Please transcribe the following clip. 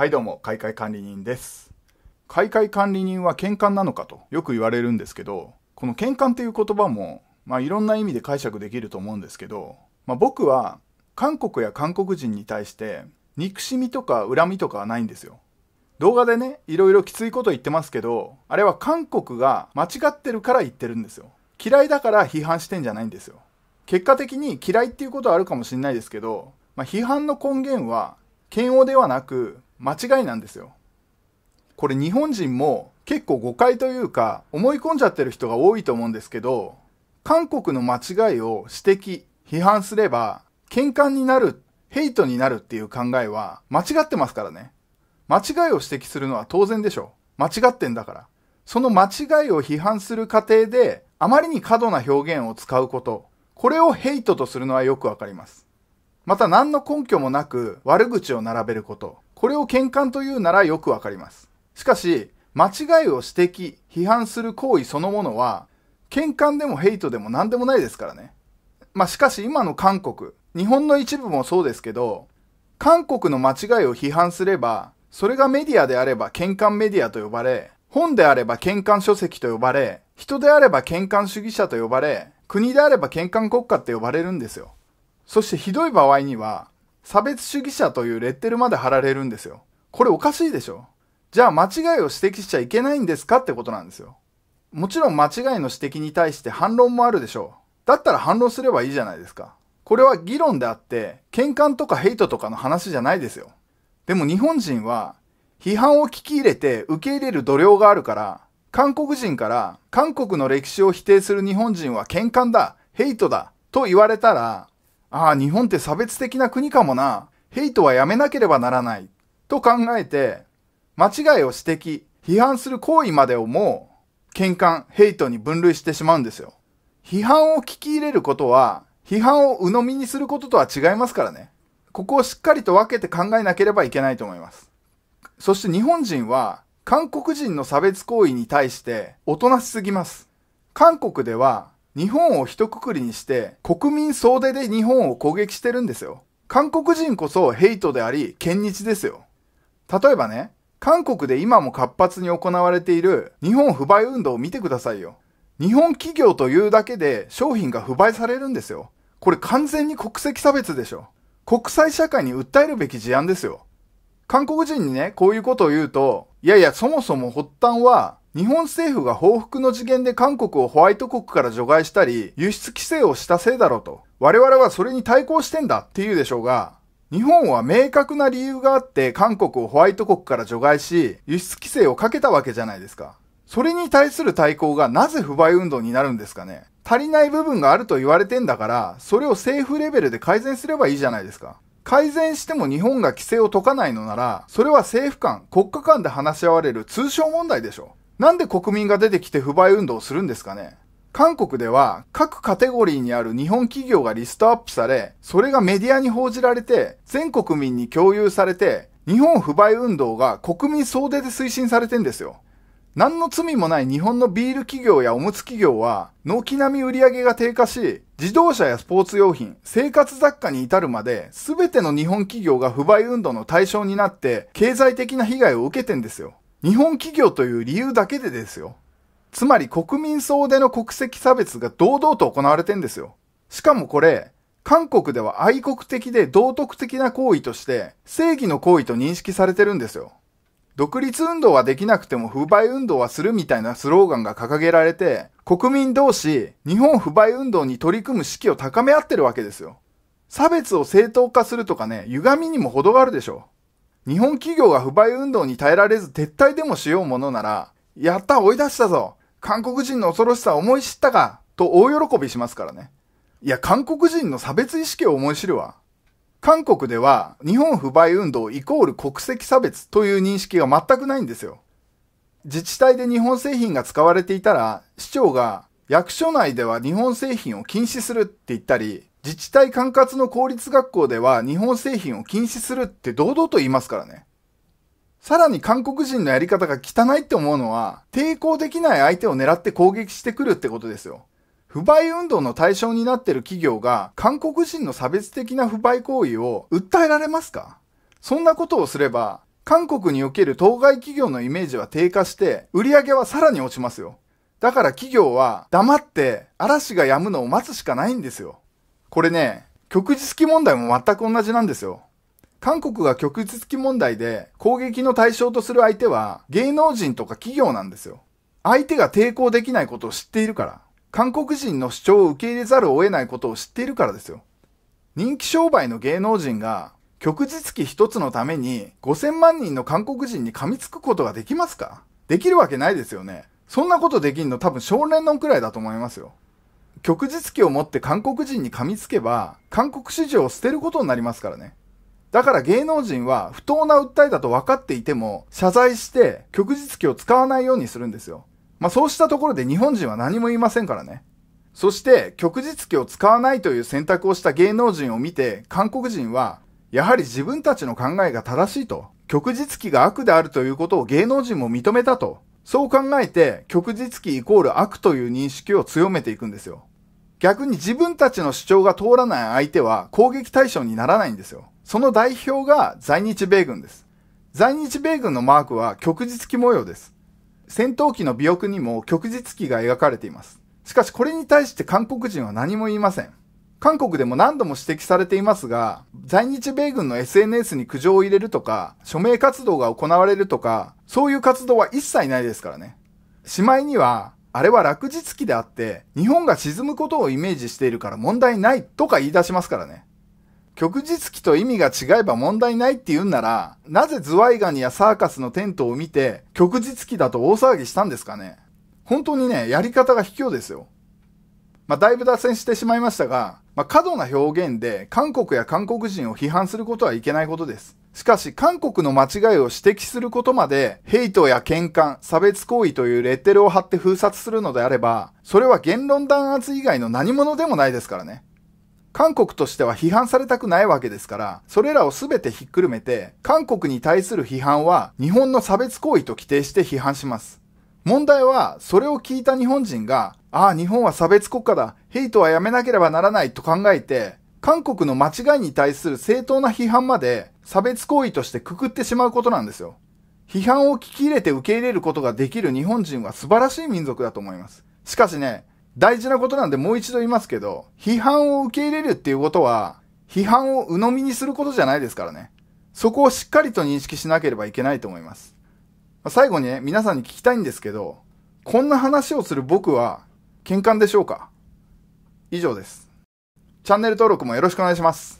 はいどうも、開会管理人です。開会管理人は喧嘩なのかとよく言われるんですけど、この喧嘩っていう言葉も、まあいろんな意味で解釈できると思うんですけど、まあ僕は韓国や韓国人に対して憎しみとか恨みとかはないんですよ。動画でね、いろいろきついこと言ってますけど、あれは韓国が間違ってるから言ってるんですよ。嫌いだから批判してんじゃないんですよ。結果的に嫌いっていうことはあるかもしれないですけど、まあ、批判の根源は嫌悪ではなく間違いなんですよ。これ日本人も結構誤解というか思い込んじゃってる人が多いと思うんですけど、韓国の間違いを指摘、批判すれば喧嘩になる、ヘイトになるっていう考えは間違ってますからね。間違いを指摘するのは当然でしょ。間違ってんだから。その間違いを批判する過程であまりに過度な表現を使うこと。これをヘイトとするのはよくわかります。また何の根拠もなく悪口を並べること。これを喧嘩というならよくわかります。しかし、間違いを指摘、批判する行為そのものは、喧嘩でもヘイトでも何でもないですからね。まあしかし今の韓国、日本の一部もそうですけど、韓国の間違いを批判すれば、それがメディアであれば喧嘩メディアと呼ばれ、本であれば喧嘩書籍と呼ばれ、人であれば喧嘩主義者と呼ばれ、国であれば喧嘩国家って呼ばれるんですよ。そしてひどい場合には、差別主義者というレッテルまで貼られるんですよ。これおかしいでしょじゃあ間違いを指摘しちゃいけないんですかってことなんですよ。もちろん間違いの指摘に対して反論もあるでしょう。だったら反論すればいいじゃないですか。これは議論であって、喧嘩とかヘイトとかの話じゃないですよ。でも日本人は、批判を聞き入れて受け入れる度量があるから、韓国人から韓国の歴史を否定する日本人は喧嘩だ、ヘイトだと言われたら、ああ、日本って差別的な国かもな。ヘイトはやめなければならない。と考えて、間違いを指摘、批判する行為までをもう、喧嘩、ヘイトに分類してしまうんですよ。批判を聞き入れることは、批判を鵜呑みにすることとは違いますからね。ここをしっかりと分けて考えなければいけないと思います。そして日本人は、韓国人の差別行為に対して、おとなしすぎます。韓国では、日本を一括りにして国民総出で日本を攻撃してるんですよ。韓国人こそヘイトであり、堅日ですよ。例えばね、韓国で今も活発に行われている日本不買運動を見てくださいよ。日本企業というだけで商品が不買されるんですよ。これ完全に国籍差別でしょ。国際社会に訴えるべき事案ですよ。韓国人にね、こういうことを言うと、いやいや、そもそも発端は日本政府が報復の次元で韓国をホワイト国から除外したり、輸出規制をしたせいだろうと、我々はそれに対抗してんだっていうでしょうが、日本は明確な理由があって韓国をホワイト国から除外し、輸出規制をかけたわけじゃないですか。それに対する対抗がなぜ不買運動になるんですかね足りない部分があると言われてんだから、それを政府レベルで改善すればいいじゃないですか。改善しても日本が規制を解かないのなら、それは政府間、国家間で話し合われる通商問題でしょ。う。なんで国民が出てきて不買運動をするんですかね韓国では各カテゴリーにある日本企業がリストアップされ、それがメディアに報じられて、全国民に共有されて、日本不買運動が国民総出で推進されてんですよ。何の罪もない日本のビール企業やおむつ企業は、軒並み売り上げが低下し、自動車やスポーツ用品、生活雑貨に至るまで、全ての日本企業が不買運動の対象になって、経済的な被害を受けてんですよ。日本企業という理由だけでですよ。つまり国民総出の国籍差別が堂々と行われてんですよ。しかもこれ、韓国では愛国的で道徳的な行為として正義の行為と認識されてるんですよ。独立運動はできなくても不買運動はするみたいなスローガンが掲げられて、国民同士、日本不買運動に取り組む士気を高め合ってるわけですよ。差別を正当化するとかね、歪みにも程があるでしょう。日本企業が不買運動に耐えられず撤退でもしようものなら、やった追い出したぞ韓国人の恐ろしさを思い知ったかと大喜びしますからね。いや、韓国人の差別意識を思い知るわ。韓国では日本不買運動イコール国籍差別という認識が全くないんですよ。自治体で日本製品が使われていたら、市長が役所内では日本製品を禁止するって言ったり、自治体管轄の公立学校では日本製品を禁止するって堂々と言いますからね。さらに韓国人のやり方が汚いって思うのは、抵抗できない相手を狙って攻撃してくるってことですよ。不買運動の対象になってる企業が、韓国人の差別的な不買行為を訴えられますかそんなことをすれば、韓国における当該企業のイメージは低下して、売り上げはさらに落ちますよ。だから企業は黙って嵐が止むのを待つしかないんですよ。これね、旭日機問題も全く同じなんですよ。韓国が旭日機問題で攻撃の対象とする相手は芸能人とか企業なんですよ。相手が抵抗できないことを知っているから。韓国人の主張を受け入れざるを得ないことを知っているからですよ。人気商売の芸能人が旭日機一つのために5000万人の韓国人に噛みつくことができますかできるわけないですよね。そんなことできんの多分少年論くらいだと思いますよ。旭日記を持って韓国人に噛みつけば、韓国市場を捨てることになりますからね。だから芸能人は不当な訴えだと分かっていても、謝罪して旭日記を使わないようにするんですよ。まあそうしたところで日本人は何も言いませんからね。そして、旭日記を使わないという選択をした芸能人を見て、韓国人は、やはり自分たちの考えが正しいと。旭日記が悪であるということを芸能人も認めたと。そう考えて、旭日記イコール悪という認識を強めていくんですよ。逆に自分たちの主張が通らない相手は攻撃対象にならないんですよ。その代表が在日米軍です。在日米軍のマークは旭日旗模様です。戦闘機の尾翼にも旭日旗が描かれています。しかしこれに対して韓国人は何も言いません。韓国でも何度も指摘されていますが、在日米軍の SNS に苦情を入れるとか、署名活動が行われるとか、そういう活動は一切ないですからね。しまいには、あれは落日期であって、日本が沈むことをイメージしているから問題ないとか言い出しますからね。旭日期と意味が違えば問題ないって言うんなら、なぜズワイガニやサーカスのテントを見て、旭日期だと大騒ぎしたんですかね。本当にね、やり方が卑怯ですよ。まあ、だいぶ脱線してしまいましたが、まあ、過度な表現で韓国や韓国人を批判することはいけないことです。しかし、韓国の間違いを指摘することまで、ヘイトや喧嘩、差別行為というレッテルを貼って封殺するのであれば、それは言論弾圧以外の何者でもないですからね。韓国としては批判されたくないわけですから、それらを全てひっくるめて、韓国に対する批判は日本の差別行為と規定して批判します。問題は、それを聞いた日本人が、ああ、日本は差別国家だ、ヘイトはやめなければならないと考えて、韓国の間違いに対する正当な批判まで差別行為としてくくってしまうことなんですよ。批判を聞き入れて受け入れることができる日本人は素晴らしい民族だと思います。しかしね、大事なことなんでもう一度言いますけど、批判を受け入れるっていうことは、批判を鵜呑みにすることじゃないですからね。そこをしっかりと認識しなければいけないと思います。最後にね、皆さんに聞きたいんですけど、こんな話をする僕は、喧嘩でしょうか以上です。チャンネル登録もよろしくお願いします。